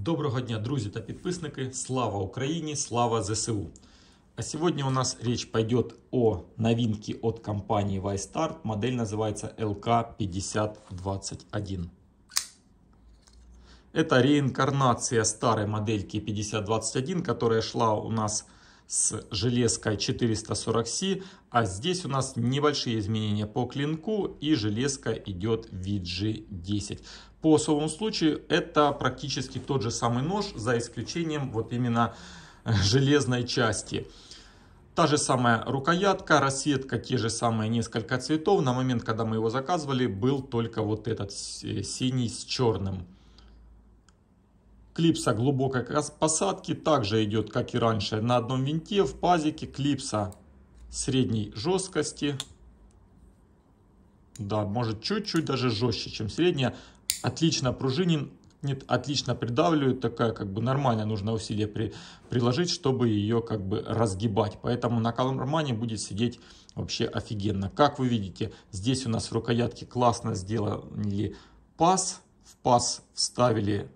Доброго дня, друзі та підписники! Слава Украине, Слава ЗСУ! А сегодня у нас речь пойдет о новинке от компании Vystart. Модель называется LK5021. Это реинкарнация старой модельки 5021, которая шла у нас в с железкой 440C, а здесь у нас небольшие изменения по клинку и железка идет VG10. По особому случаю это практически тот же самый нож, за исключением вот именно э, железной части. Та же самая рукоятка, расцветка, те же самые несколько цветов. На момент, когда мы его заказывали, был только вот этот э, синий с черным. Клипса глубокой посадки также идет, как и раньше, на одном винте в пазике. Клипса средней жесткости. Да, может чуть-чуть даже жестче, чем средняя. Отлично пружинен, нет, отлично придавливает. Такая как бы нормальная, нужно усилие при, приложить, чтобы ее как бы разгибать. Поэтому на Калмармане будет сидеть вообще офигенно. Как вы видите, здесь у нас в рукоятке классно сделали паз. В паз вставили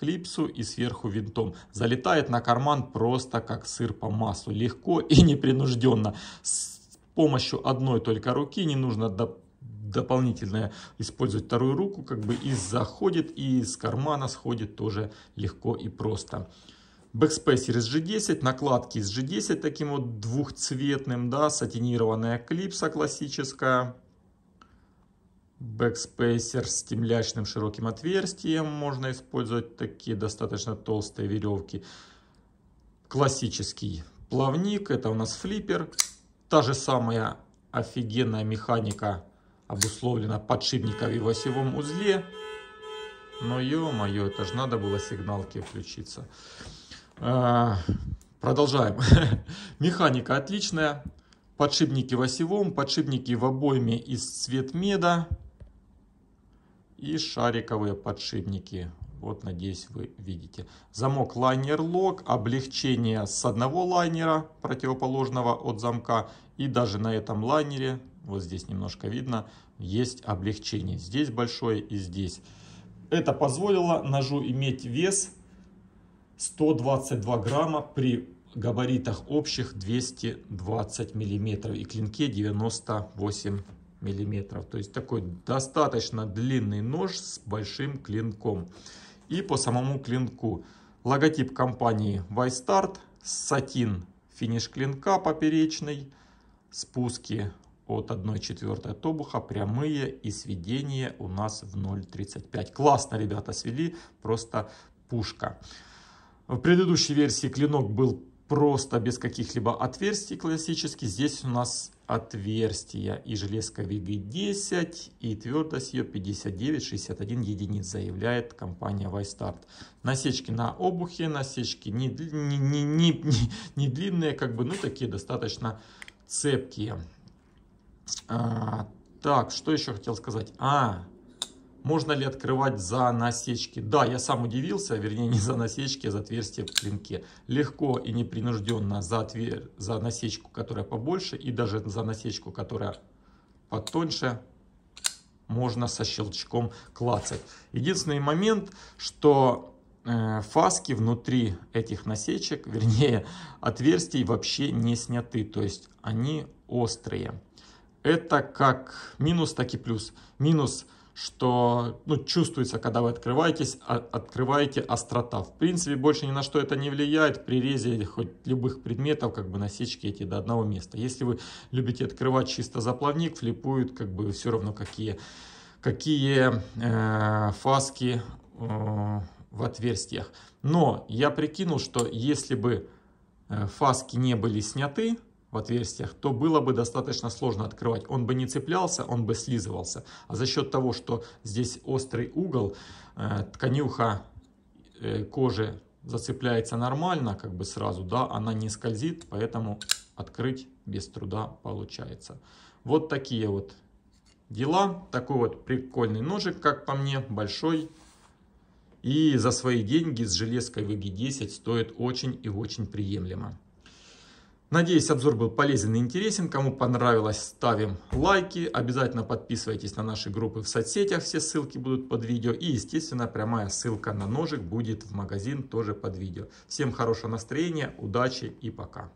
клипсу и сверху винтом. Залетает на карман просто как сыр по маслу, легко и непринужденно. С помощью одной только руки не нужно доп дополнительно использовать вторую руку, как бы и заходит, и из кармана сходит тоже легко и просто. Бэкспейсер из G10, накладки из G10 таким вот двухцветным, да, сатинированная клипса классическая. Бэкспейсер с темлячным широким отверстием. Можно использовать такие достаточно толстые веревки. Классический плавник. Это у нас флиппер. Та же самая офигенная механика обусловлена подшипника в его осевом узле. Но ё-моё, это же надо было сигналки включиться. А, продолжаем. Механика отличная. Подшипники в осевом, подшипники в обойме из цвет меда и шариковые подшипники. Вот, надеюсь, вы видите. Замок лайнер-лок, облегчение с одного лайнера, противоположного от замка. И даже на этом лайнере, вот здесь немножко видно, есть облегчение. Здесь большое и здесь. Это позволило ножу иметь вес 122 грамма при габаритах общих 220 миллиметров и клинке 98 миллиметров. То есть такой достаточно длинный нож с большим клинком. И по самому клинку. Логотип компании Вайстарт, сатин финиш клинка поперечный, спуски от 1,4 тобуха прямые и сведение у нас в 0,35. Классно ребята свели, просто пушка. В предыдущей версии клинок был просто без каких-либо отверстий классически. Здесь у нас отверстия и железка VG10 и твердость ее 59-61 единиц, заявляет компания Вайстарт. Насечки на обухе, насечки не, не, не, не, не не длинные, как бы, ну такие достаточно цепкие. А, так, что еще хотел сказать? А, можно ли открывать за насечки? Да, я сам удивился, вернее не за насечки, а за отверстие в клинке. Легко и непринужденно за, отвер... за насечку, которая побольше, и даже за насечку, которая потоньше, можно со щелчком клацать. Единственный момент, что э, фаски внутри этих насечек, вернее отверстий вообще не сняты, то есть они острые. Это как минус, так и плюс. Минус – что ну, чувствуется, когда вы открываетесь, а, открываете острота. В принципе, больше ни на что это не влияет при резе хоть любых предметов, как бы насечки эти до одного места. Если вы любите открывать чисто заплавник, флипуют как бы все равно какие, какие э, фаски э, в отверстиях. Но я прикинул, что если бы э, фаски не были сняты, в отверстиях, то было бы достаточно сложно открывать. Он бы не цеплялся, он бы слизывался. А за счет того, что здесь острый угол, э, тканюха э, кожи зацепляется нормально, как бы сразу, да, она не скользит, поэтому открыть без труда получается. Вот такие вот дела. Такой вот прикольный ножик, как по мне, большой. И за свои деньги с железкой VG10 стоит очень и очень приемлемо. Надеюсь, обзор был полезен и интересен. Кому понравилось, ставим лайки. Обязательно подписывайтесь на наши группы в соцсетях. Все ссылки будут под видео. И, естественно, прямая ссылка на ножик будет в магазин тоже под видео. Всем хорошего настроения, удачи и пока.